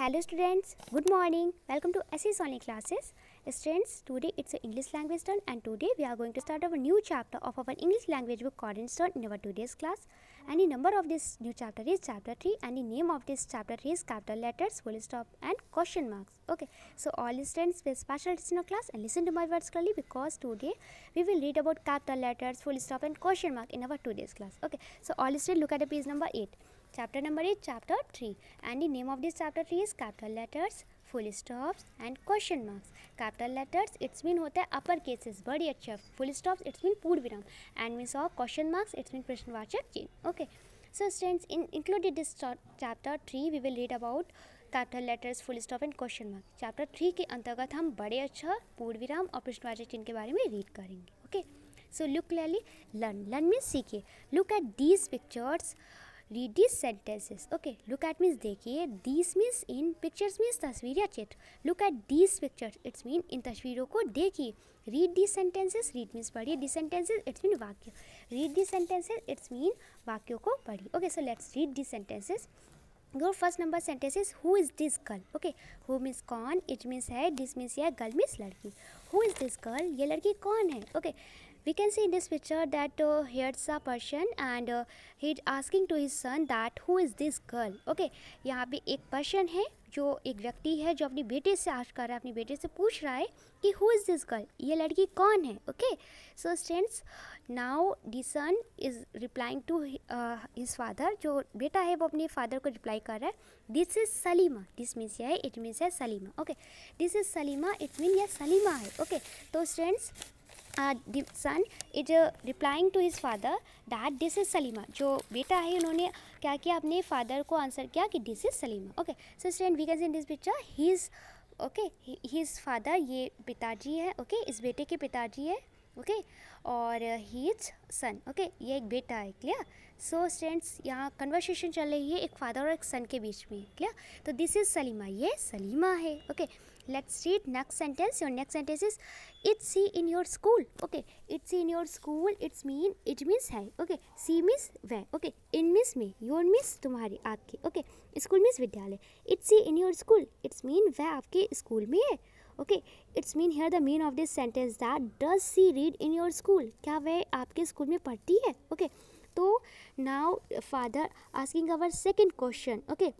Hello students, good morning. Welcome to SS Only Classes. Students, today it's an English language turn and today we are going to start our new chapter of our English language book Coordinates turn in our today's class. And the number of this new chapter is chapter 3 and the name of this chapter is capital letters, full stop and question marks. Okay, so all students pay special attention class and listen to my words clearly because today we will read about capital letters, full stop and question mark in our today's class. Okay, so all students look at the page number 8. Chapter number is chapter three and the name of this chapter three is capital letters full stops and question marks capital letters it's mean होता है अपर cases बड़ी अच्छे full stop it's mean पूर्व विराम and means of question marks it's mean प्रश्न प्रश्नवाचक चीन okay so students in included this chapter three we will read about capital letters full stop and question marks chapter three के अंतर्गत हम बड़े अक्षर अच्छा, पूर्व विराम और प्रश्नवाचक चीन के बारे में रीड करेंगे okay so look clearly learn learn में सीखिए look at these pictures read this sentences okay look at means देखिए this means in pictures means तस्वीर या चित्र look at this pictures it's mean इन तस्वीरों को देखिए read this sentences read means पढ़िए दिस सेंटेंसेस इट्स मीन वाक्य read this sentences it's mean वाक्यों को पढ़िए okay so let's read this sentences your first number sentence is who is this girl okay who means कौन it means है this means या girl means लड़की who is this girl ये लड़की कौन है okay okay. we can see in this picture that uh, here's a person and uh, he's asking to his son that who is this girl okay यहाँ पे एक person है जो एक व्यक्ति है जो अपनी बेटे से आश कर रहा है अपनी बेटे से पूछ रहा है कि हु इज़ दिस गर्ल ये लड़की कौन है okay so students now the son is replying to his father जो बेटा है वो अपने फादर को रिप्लाई कर रहा है this is Salima this means ये है इट मीन्स है Salima okay this is Salima it mean यह सलीमा है ओके तो students son is replying to uh, father to his is Salima जो बेटा है उन्होंने क्या किया अपने फादर को आंसर किया कि this is Salima okay so student we can see in this picture he is okay he is father ये पिताजी है ओके okay? इस बेटे के पिताजी है ओके okay? और ही इज सन ओके ये एक बेटा है क्लियर सो स्टूडेंट्स यहाँ कन्वर्सेशन चल रही है एक फादर और एक सन के बीच में क्लियर तो दिस इज़ सलीमा ये सलीमा है okay okay? let's read next sentence your next sentence is it's see in your school okay it's in your school it's mean it means है okay see means वह okay in means में your means तुम्हारी आपकी okay school means विद्यालय it's see in your school it's mean वह आपके school में है okay it's mean here the mean of this sentence that does she read in your school क्या वह आपके स्कूल में पढ़ती है ओके okay, तो now father asking our second question okay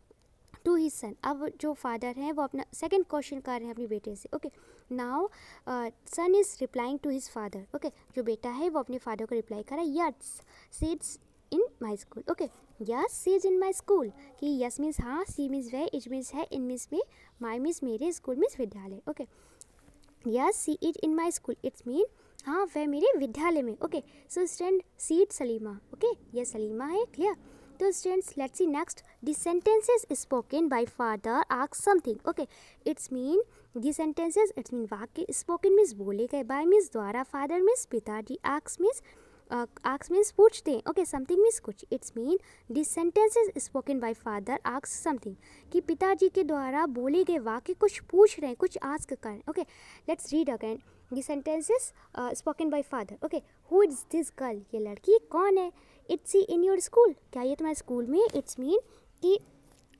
to he son अब जो फादर हैं वो अपना सेकेंड क्वेश्चन कर रहे हैं अपने बेटे से okay now son is replying to his father okay जो बेटा है वो अपने फादर को रिप्लाई कर रहा है यस सीड्स in my school okay yes she is in my school कि यस मीन्स हाँ सी मीन्स वे इज मीन्स है इन मीन्स मे माई मीन्स मेरे स्कूल मीन्स विद्यालय okay yes she is in my school it's mean हाँ वह मेरे विद्यालय में okay so stand seat Salima okay यह सलीमा है क्लियर तो students let's see next the spoken by father father ask okay it's mean mean the sentences it's mean वाक्य spoken means बोले गए बाय मीन्स द्वारा फादर मीन्स पिता जी आक्स मीन्स आक्स मीन्स पूछते हैं ओके समथिंग मीन्स कुछ it's mean this sentences spoken by father asks something कि पिताजी के द्वारा बोले गए वाक्य कुछ पूछ रहे हैं कुछ आस्क कर रहे हैं okay let's read again the sentences spoken by father okay who is this girl ये लड़की कौन है it's he in your school क्या ये तुम्हारे स्कूल में इट्स मीन कि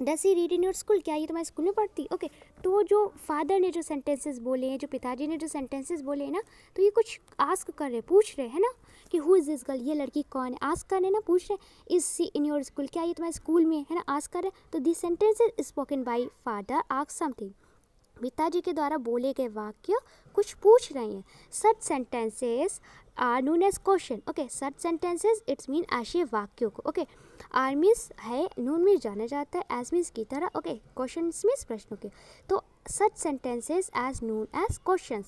does he read in your school क्या ये तुम्हारे स्कूल में पढ़ती ओके okay, तो जो फादर ने जो सेंटेंसेस बोले हैं जो पिताजी ने जो सेंटेंसेस बोले हैं ना तो ये कुछ आस्क कर रहे पूछ रहे हैं ना कि हु इज़ दिस गर्ल ये लड़की कौन है आस्क कर रहे ना पूछ रहे is she in your school क्या ये तुम्हारे स्कूल में है ना आस्क कर रहे तो this sentences spoken by father ask something पिताजी के द्वारा बोले गए वाक्य कुछ पूछ रहे हैं such sentences are known as question okay such sentences it's mean ऐसे वाक्यों को ओके आर मीन्स है नून मीन्स जाना जाता है एज मीन्स की तरह ओके क्वेश्चन मीन्स प्रश्नों के तो such sentences as known as question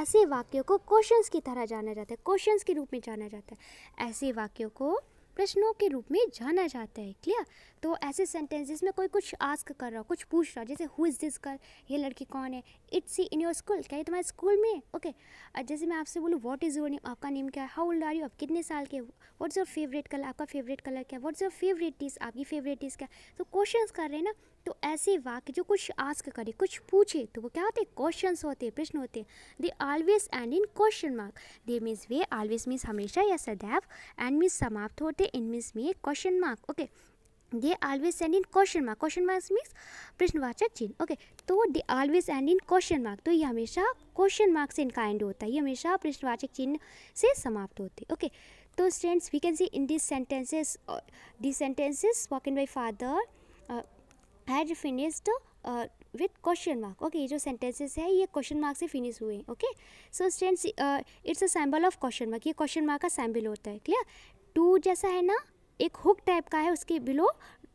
ऐसे वाक्यों को क्वेश्चन की तरह जाना जाता है क्वेश्चन के रूप में जाना जाता है ऐसे वाक्यों को प्रश्नों के रूप में जाना जाता है क्लियर तो ऐसे सेंटेंस जिसमें कोई कुछ आस्क कर रहा हो कुछ पूछ रहा हो जैसे हु इज़ दिस गर्ल ये लड़की कौन है it's she in your school क्या ये तुम्हारे स्कूल में है ओके okay. जैसे मैं आपसे बोलूँ व्हाट इज़ योर नेम आपका नेम क्या है हाउ ओल्ड आर यू आप कितने साल के व्हाट्स योर फेवरेट कलर आपका फेवरेट कलर क्या है व्हाट्स योर फेवरेट डिस आपकी फेवरेट डिस क्या तो क्वेश्चन कर रहे हैं ना तो ऐसे वाक्य जो कुछ आस्क करे कुछ पूछे तो वो क्या होते क्वेश्चन होते प्रश्न होते they always end in question mark they means वे ऑलवेज मीन्स हमेशा या सदैव एंड मीन्स समाप्त होते इन मीन्स में question mark okay they always end in question mark question mark means प्रश्नवाचक चिन्ह ओके तो they always end in question mark तो ये हमेशा क्वेश्चन मार्क से इनका एंड होता है ये हमेशा प्रश्नवाचक चिन्ह से समाप्त होते ओके तो students we can see in this sentences this sentences spoken by father has finished with question mark okay ये जो सेंटेंसेस है ये क्वेश्चन मार्क से फिनिश हुए okay so students it's a symbol of question mark ये question mark का symbol होता है क्लियर टू जैसा है ना एक हुक टाइप का है उसके बिलो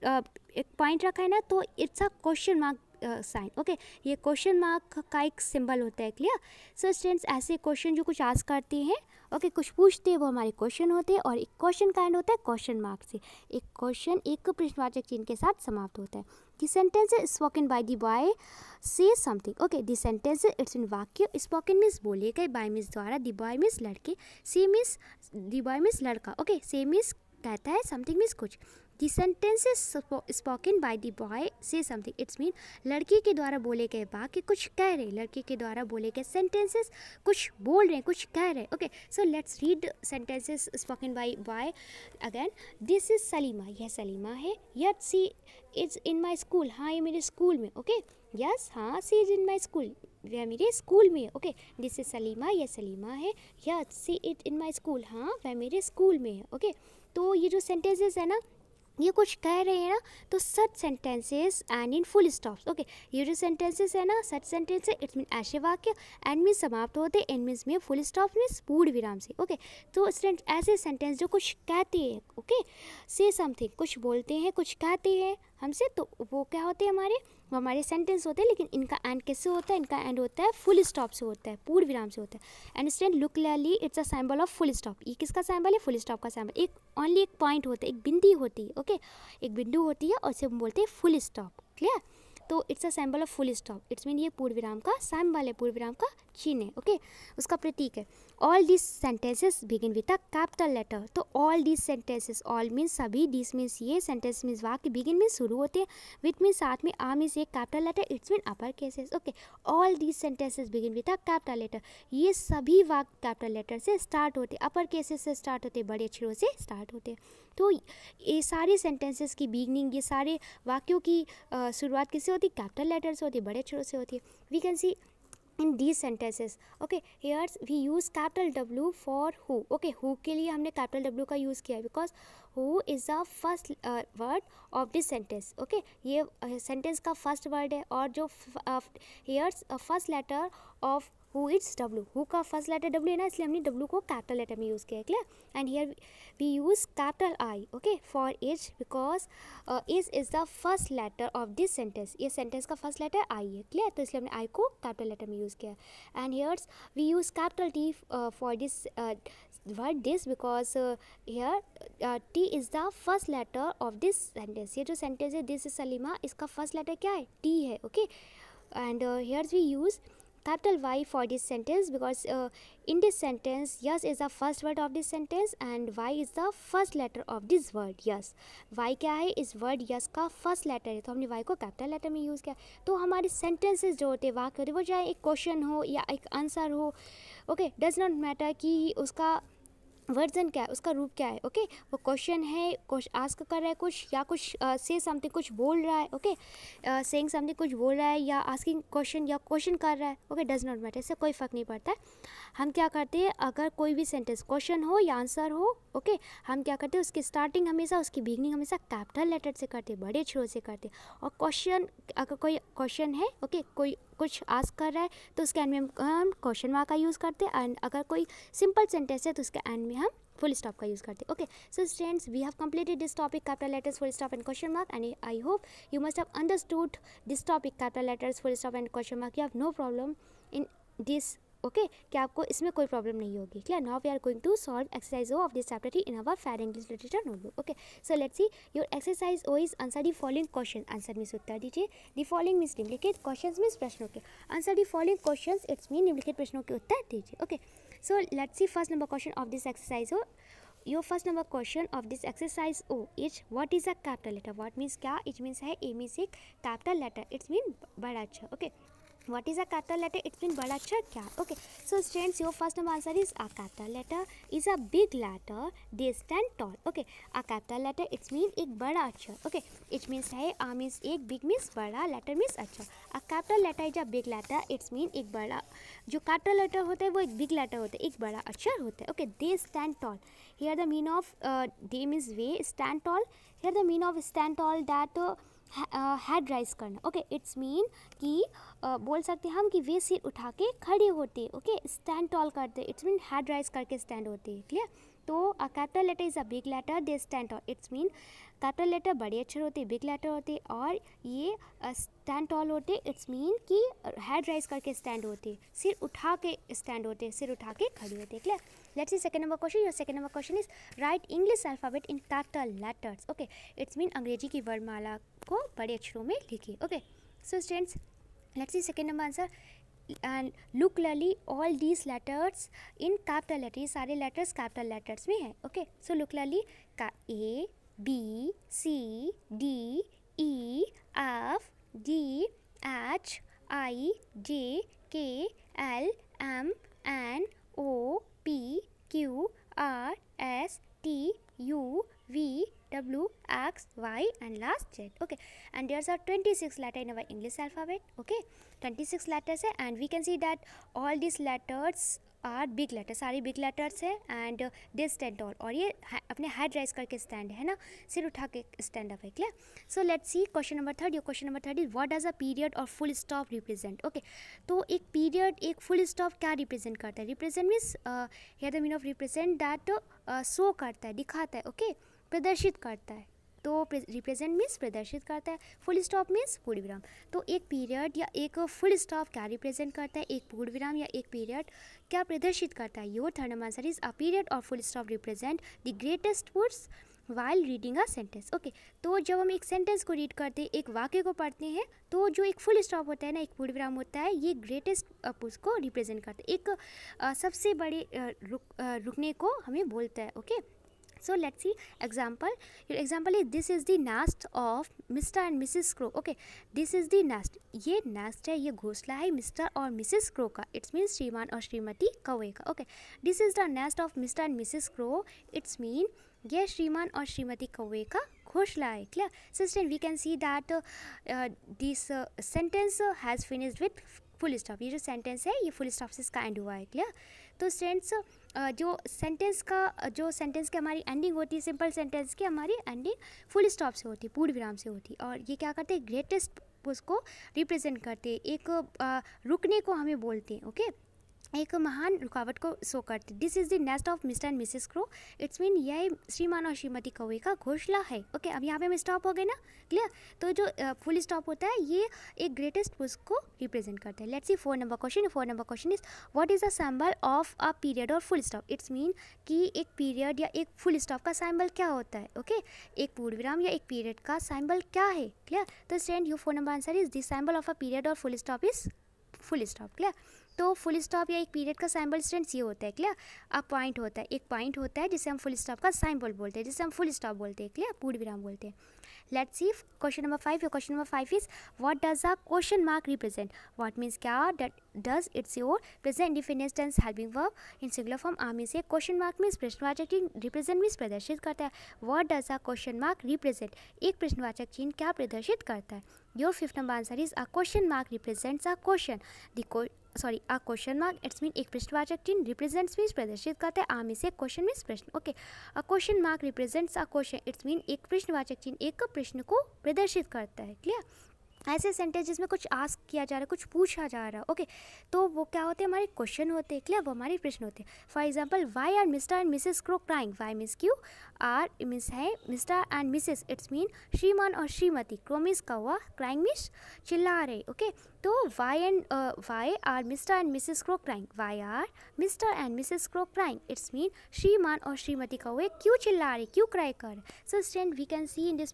uh, एक पॉइंट रखा है ना तो it's a question mark sign okay ये क्वेश्चन मार्क का एक सिंबल होता है क्लियर सो स्टेंट्स ऐसे क्वेश्चन जो कुछ आज करते हैं ओके okay, कुछ पूछते हैं वो हमारे क्वेश्चन होते हैं और एक क्वेश्चन का एंड होता है क्वेश्चन मार्क से एक क्वेश्चन एक प्रश्नवाचक चिन्ह के साथ समाप्त होता है The sentence is spoken by the boy say something. Okay, the sentence it's in वाक्य spoken means बोले गए by means द्वारा the boy means लड़के say means the boy means लड़का okay say means कहता है something means कुछ the sentences spoken by the boy say something it's mean लड़की के द्वारा बोले गए वाक्य कुछ कह रहे हैं लड़की के द्वारा बोले गए सेंटेंसेस कुछ बोल रहे हैं कुछ कह रहे हैं okay so let's read sentences spoken by boy again this is Salima यह सलीमा है yet she is in my school हाँ ये मेरे स्कूल में ओके यस हाँ सी इज इन माई स्कूल वह मेरे स्कूल में ओके दिस इज सलीमा यह सलीमा है yet she it in my school हाँ वह मेरे स्कूल में है ओके तो ये जो सेंटेंसेस है ना ये कुछ कह रहे हैं ना तो such sentences end in full stops okay ये जो सेंटेंसेस है ना सच सेंटेंसेस इट्स मीन ऐसे वाक्य एंड मीन समाप्त होते हैं एंड मीन्स में फुल स्टॉप मीन्स पूर्ण विराम से ओके तो ऐसे सेंटेंस जो कुछ कहते हैं ओके से समथिंग कुछ बोलते हैं कुछ कहते हैं हमसे तो वो क्या होते हैं हमारे वो हमारे सेंटेंस होते हैं लेकिन इनका एंड कैसे होता है इनका एंड होता है फुल स्टॉप से होता है पूर्व विराम से होता है एंड स्टैंड लुक लैली it's a symbol of full stop ये किसका सैम्बल है फुल स्टॉप का सैम्बल एक ओनली एक पॉइंट होता है एक बिंदी होती है ओके एक बिंदु होती है और उसे हम बोलते हैं फुल स्टॉप क्लियर तो it's a symbol of full stop it's mean ये पूर्व विराम का सैम्बल है पूर्व विराम का चिन्ह है ओके उसका प्रतीक है all this sentences begin with a capital letter तो all this sentences all means सभी दिस मीन्स ये सेंटेंस मीन्स वाक्य बिगिन में शुरू होते हैं विथ मीन्स साथ में आ मीन्स एक capital letter it's mean upper cases okay all this sentences begin with a capital letter ये सभी वाक्य कैपिटल लेटर से स्टार्ट होते अपर केसेस से स्टार्ट होते बड़े अक्षरों से स्टार्ट होते हैं तो ये सारे सेंटेंसेस की बिगनिंग ये सारे वाक्यों की शुरुआत किससे होती है कैपिटल लेटर से होती है बड़े अक्षरों से होती है we can see in these sentences okay here's we use capital W for who okay who के लिए हमने कैपिटल डब्ल्यू का यूज़ किया because who is the first word of this sentence okay ये सेंटेंस uh, का first word है और जो here's first letter of who it's W who का फर्स्ट लेटर डब्लू है ना इसलिए हमने डब्ल्यू को कैपिटल लेटर में यूज़ किया clear and here we use capital I okay for is because is is the first letter of this sentence ये sentence का फर्स्ट लेटर आई है क्लियर तो इसलिए हमने आई को कैपिटल लेटर में यूज़ किया and here's we use capital T for this word this because here T is the first letter of this sentence ये जो सेंटेंस है दिस इज सलीमा इसका फर्स्ट लेटर क्या है टी है okay and here's we use capital Y for this sentence because uh, in this sentence yes is the first word of this sentence and Y is the first letter of this word yes Y क्या है इस word yes का first letter है तो हमने Y को capital letter में use किया तो हमारे sentences जो होते वाक्य वो चाहे एक question हो या एक answer हो okay does not matter कि उसका वर्जन क्या है उसका रूप क्या है ओके वो क्वेश्चन है कुछ आस्क कर रहा है कुछ या कुछ से uh, समथिंग कुछ बोल रहा है ओके सेइंग समथिंग कुछ बोल रहा है या आस्किंग क्वेश्चन या क्वेश्चन कर रहा है ओके डज नॉट मैटर इससे कोई फ़र्क नहीं पड़ता है हम क्या करते हैं अगर कोई भी सेंटेंस क्वेश्चन हो या आंसर हो ओके okay? हम क्या करते हैं उसकी स्टार्टिंग हमेशा उसकी बिगनिंग हमेशा कैपिटल लेटर से करते बड़े छोर से करते और क्वेश्चन अगर कोई क्वेश्चन है ओके okay? कोई कुछ आस्क कर रहा है तो उसके एंड में हम क्वेश्चन मार्क का यूज़ करते हैं एंड अगर कोई सिंपल सेंटेंस है तो उसके एंड में हम फुल स्टॉप का यूज़ करते हैं okay so students we have completed this topic capital letters full stop and question mark and I hope you must have understood this topic capital letters full stop and question mark you have no problem in this okay कि आपको इसमें कोई problem नहीं होगी clear now we are going to solve exercise O of this chapter in our fair English literature notebook okay so let's C your exercise O is answer the following question answer means उत्तर दीजिए the following मीस निम्नलिखित question means प्रश्नों के answer the following question it's mean निम्नलिखित प्रश्नों के उत्तर दीजिए okay so let's see first number question of this exercise O your first number question of this exercise O is what is a capital letter what means क्या it means है a means एक capital letter it's mean बड़ा अच्छा okay what is a capital letter it means bada aksha kya okay so students your first number answer is a capital letter is a big letter they stand tall okay a capital letter it means ek bada aksha okay it means hai a means ek big means bada letter means aksha a capital letter is a big letter it means ek bada जो capital letter होता है वो एक big letter होता है एक बड़ा अक्षर होता है okay they stand tall here the mean of uh, they means way stand tall here the mean of stand tall that uh, head rise uh, करना ओके इट्स मीन कि uh, बोल सकते हम कि वे सिर उठा के खड़े होते ओके स्टैंड टॉल करते इट्स मीन हेड राइज करके स्टैंड होते क्लियर तो a capital letter is a big letter they stand tall it's mean capital letter बड़े अक्षर होते बिग लेटर होते और ये स्टैंड uh, टॉल होते इट्स मीन कि हेड राइज करके स्टैंड होते सिर उठा के स्टैंड होते सिर उठा के खड़े होते clear let's see second number question your second number question is write English alphabet in capital letters okay it's mean अंग्रेजी की वर्ड माला आपको बड़े अक्षरों में लिखिए okay so students let's see second number answer and look लली all these letters in capital letter ये सारे लेटर्स कैपिटल लेटर्स में हैं ओके सो लुक लली का A B C D E F D H I J K L M N O P Q R S T U V W, X, Y and last Z. Okay. And there are 26 letter in our English alphabet. Okay. 26 letters hai, and we can see that all these letters are big letter सारी big letters है and they stand all और ये अपने head rise करके stand है ना सिर उठा के स्टैंड अप है clear so let's see question number third your question number third is what does a period और फुल स्टॉप रिप्रेजेंट ओके तो एक पीरियड एक फुल स्टॉप क्या रिप्रेजेंट करता है represent means here the mean of represent that show करता है दिखाता है ओके okay? प्रदर्शित करता है तो रिप्रेजेंट मीन्स प्रदर्शित करता है फुल स्टॉप मीन्स पूर्ण विराम तो एक पीरियड या एक फुल स्टॉप क्या रिप्रेजेंट करता है एक पूर्ण विराम या एक पीरियड क्या प्रदर्शित करता है your third answer is a period और full stop represent the greatest words while reading a sentence okay तो जब हम एक सेंटेंस को रीड करते हैं एक वाक्य को पढ़ते हैं तो जो एक फुल स्टॉप होता है ना एक पूर्ण विराम होता है ये ग्रेटेस्ट पुरुष को रिप्रेजेंट करता है एक आ, सबसे बड़े रुक, रुकने को हमें बोलता है okay okay? So let see example your example is this is the nest of mister and missus crow okay this is the nest ये नेस्ट है ये घोसला है मिस्टर और मिसिस क्रो का इट्स मीन श्रीमान और श्रीमती कवे का okay this is the nest of mister and missus crow it's mean ये श्रीमान और श्रीमती कवे का घोसला है clear students we can see that this sentence has finished with full stop ये जो सेंटेंस है ये फुल स्टॉप से इसका एंड हुआ है क्लियर तो स्टेंट्स जो सेंटेंस का जो सेंटेंस की हमारी एंडिंग होती है सिंपल सेंटेंस की हमारी एंडिंग फुल स्टॉप से होती है पूर्ण विराम से होती है और ये क्या करते हैं ग्रेटेस्ट उसको रिप्रेजेंट करते हैं एक आ, रुकने को हमें बोलते हैं ओके एक महान रुकावट को शो करती this is the nest of mister and missus crow it's mean यह श्रीमान और श्रीमती कौए का घोषला है ओके okay, अब यहाँ पे हम स्टॉप हो गए ना क्लियर तो जो फुल स्टॉप होता है ये एक ग्रेटेस्ट पुस्क को रिप्रेजेंट करता है let's see four number question four number question is what is the symbol of a period और फुल स्टॉप इट्स मीन कि एक पीरियड या एक फुल स्टॉप का सैम्बल क्या होता है ओके okay? एक पूर्व विराम या एक पीरियड का सैम्बल क्या है क्लियर तो students four number answer is this symbol of a period और full stop is full stop clear तो फुल स्टॉप या एक पीरियड का सैम्बल स्टूडेंट्स ये होता है क्लियर अब पॉइंट होता है एक पॉइंट होता है जिसे हम फुल स्टॉप का सैम्बल बोलते हैं जिसे हम फुल स्टॉप बोलते हैं क्लियर पूर्ण विराम बोलते हैं let's see question number five question number five is what does a question mark represent what means क्या does it's your present definite tense helping verb in singular form army से question mark means प्रश्नवाचक चिन्ह represent means प्रदर्शित करता है what does a question mark represent एक प्रश्नवाचक चिन्ह क्या प्रदर्शित करता है your fifth number answer is a question mark represents a question the sorry a question mark it's mean एक प्रश्नवाचक चिन्ह रिप्रेजेंट्स मीन्स प्रदर्शित करता है आम इसे क्वेश्चन मीन्स प्रश्न okay a question mark represents a question it's mean एक प्रश्नवाचक चिन्ह एक प्रश्न को प्रदर्शित करता है क्लियर ऐसे सेंटेंस जिसमें कुछ आस्क किया जा रहा है कुछ पूछा जा रहा है ओके तो वो क्या होते हैं हमारे क्वेश्चन होते हैं क्लियर वो हमारे प्रश्न होते हैं for example why are mister and missus crow crying why means क्यू आर मीन्स है mister and missus it's mean श्रीमान और श्रीमती क्रोमिस का हुआ क्राइंग मीन्स चिल्ला रहे ओके तो why and why are mister and missus crow crying why are mister and missus crow crying it's mean श्रीमान और श्रीमती का हुए क्यों चिल्ला रहे क्यों क्राई कर so students we can see in this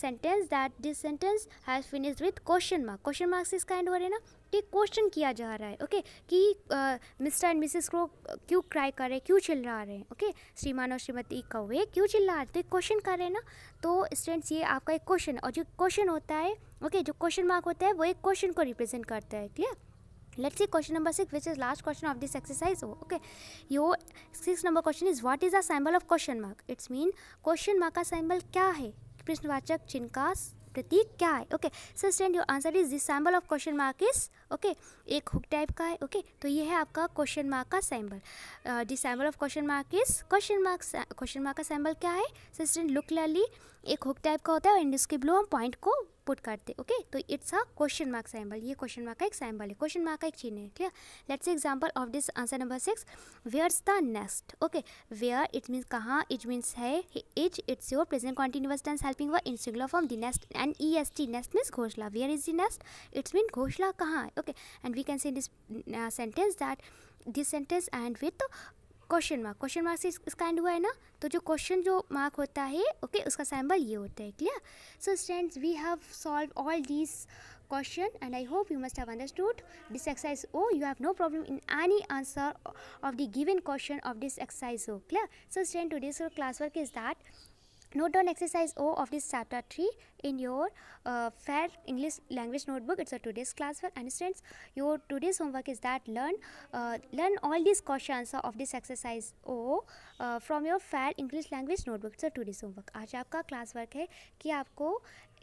sentence that this sentence has finished with question mark question marks से इसका एंड हो रहे ना के क्वेश्चन किया जा रहा है ओके कि मिस्टर एंड मिसेस को क्यों क्राई कर रहे क्यों चिल्ला रहे हैं ओके श्रीमान और श्रीमती कौवे क्यों चिल्ला रहे तो क्वेश्चन कर रहे हैं ना तो स्टूडेंट्स ये आपका एक क्वेश्चन और जो क्वेश्चन होता है ओके जो क्वेश्चन मार्क होता है वो एक क्वेश्चन को रिप्रेजेंट करता है clear let's see question number six which is last question of this exercise okay your six number question is is is is the symbol of question mark it's mean question का symbol क्या है प्रश्नवाचक चिन्ह का प्रतीक क्या है okay sir stand your answer is this symbol of question mark is okay एक हुक टाइप का है ओके तो ये है आपका क्वेश्चन मार्क का symbol the symbol of question mark is question mark question mark का सैम्बल क्या है सिस्टेंट लुक लाली एक हुक टाइप का होता है और इंड के ब्लू हम पॉइंट को पुट करते ओके तो it's a question mark symbol ये क्वेश्चन मार्क का एक सैम्बल है क्वेश्चन मार्क का एक चीन है clear let's example of this answer number six where's the nest okay where it means कहाँ इट मीन्स है is it's your present continuous tense helping व in singular form the nest N E S T nest means घोसला where is the nest it's mean घोसला कहाँ है okay and we can say in this uh, sentence that this sentence and with question mark question mark से इसका and हुआ है ना तो जो क्वेश्चन जो मार्क होता है ओके okay, उसका सैम्बल ये होता है clear so students we have solve all this question and I hope you must have understood this exercise O you have no problem in any answer of the given question of this exercise O clear so students to this class work is that note down exercise O of this chapter three in your uh, fair english language notebook it's a today's class for and students your today's homework is that learn uh, learn all these questions of this exercise o uh, from your fair english language notebook it's a today's homework aaj aapka class work है कि आपको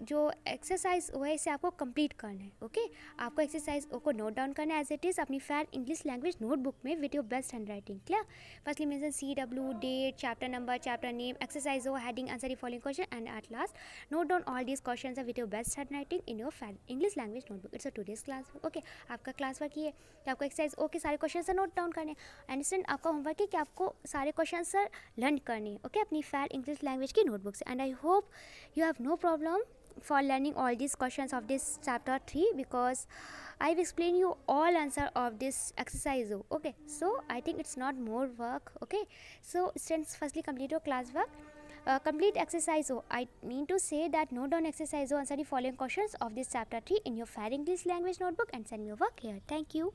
जो exercise वो है इसे आपको complete करना है ओके आपको एक्सरसाइज ओ को नोट डाउन करना है एज इट इज़ अपनी फैर इंग्लिश लैंग्वेज नोटबुक में with your best handwriting clear firstly mention C W date chapter number chapter name exercise O heading answer the following question and at last note down all these questions are with your best handwriting in your fan English language notebook. It's today's class class. Okay, आपका class work ये है आपको exercise okay सारे questions note down करने understand आपका homework है कि आपको सारे क्वेश्चन सर लर्न करने ओके अपनी फैल इंग्लिश लैंग्वेज की नोटबुक से and I hope you have no problem for learning all this question of this chapter three because I we explain you all answer of this exercise okay so I think it's not more work okay so students firstly complete your class work Uh, complete exercise o. Oh, I mean to say that note down exercise o. Oh, answer the following questions of this chapter 3 in your fair English language notebook and send me your work here. Thank you.